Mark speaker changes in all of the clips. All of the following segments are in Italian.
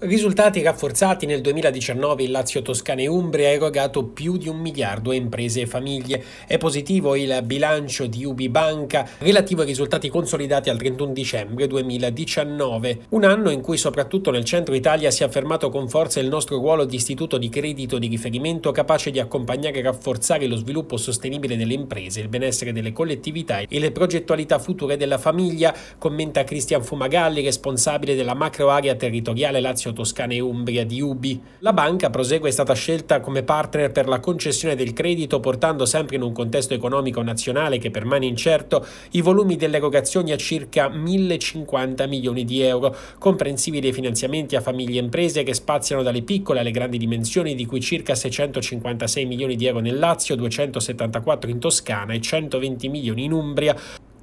Speaker 1: Risultati rafforzati nel 2019 il Lazio Toscana e Umbria ha erogato più di un miliardo a imprese e famiglie. È positivo il bilancio di Ubi Banca relativo ai risultati consolidati al 31 dicembre 2019, un anno in cui soprattutto nel centro Italia si è affermato con forza il nostro ruolo di istituto di credito di riferimento capace di accompagnare e rafforzare lo sviluppo sostenibile delle imprese, il benessere delle collettività e le progettualità future della famiglia, commenta Cristian Fumagalli, responsabile della macro area territoriale Lazio Lazio, Toscana e Umbria di Ubi. La banca, prosegue, è stata scelta come partner per la concessione del credito, portando sempre in un contesto economico nazionale che permane incerto i volumi delle erogazioni a circa 1.050 milioni di euro, comprensivi dei finanziamenti a famiglie e imprese che spaziano dalle piccole alle grandi dimensioni, di cui circa 656 milioni di euro nel Lazio, 274 in Toscana e 120 milioni in Umbria,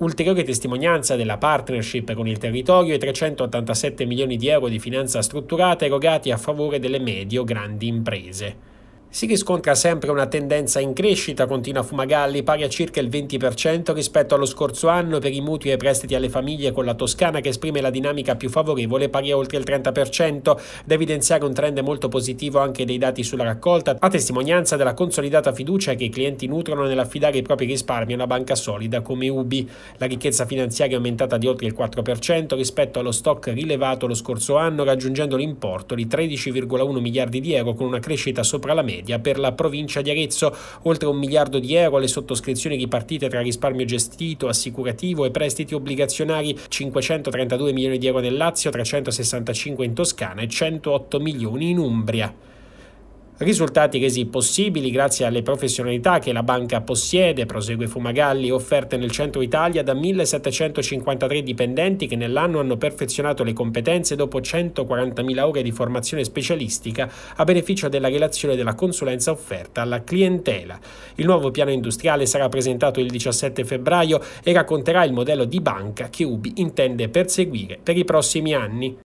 Speaker 1: Ulteriore testimonianza della partnership con il territorio i 387 milioni di euro di finanza strutturata erogati a favore delle medio-grandi imprese. Si riscontra sempre una tendenza in crescita, continua Fumagalli, pari a circa il 20% rispetto allo scorso anno per i mutui e prestiti alle famiglie con la Toscana che esprime la dinamica più favorevole pari a oltre il 30%, da evidenziare un trend molto positivo anche dei dati sulla raccolta, a testimonianza della consolidata fiducia che i clienti nutrono nell'affidare i propri risparmi a una banca solida come Ubi. La ricchezza finanziaria è aumentata di oltre il 4% rispetto allo stock rilevato lo scorso anno, raggiungendo l'importo di 13,1 miliardi di euro con una crescita sopra la media media. Per la provincia di Arezzo oltre un miliardo di euro alle sottoscrizioni ripartite tra risparmio gestito, assicurativo e prestiti obbligazionari, 532 milioni di euro nel Lazio, 365 in Toscana e 108 milioni in Umbria. Risultati resi possibili grazie alle professionalità che la banca possiede, prosegue Fumagalli, offerte nel centro Italia da 1753 dipendenti che nell'anno hanno perfezionato le competenze dopo 140.000 ore di formazione specialistica a beneficio della relazione della consulenza offerta alla clientela. Il nuovo piano industriale sarà presentato il 17 febbraio e racconterà il modello di banca che UBI intende perseguire per i prossimi anni.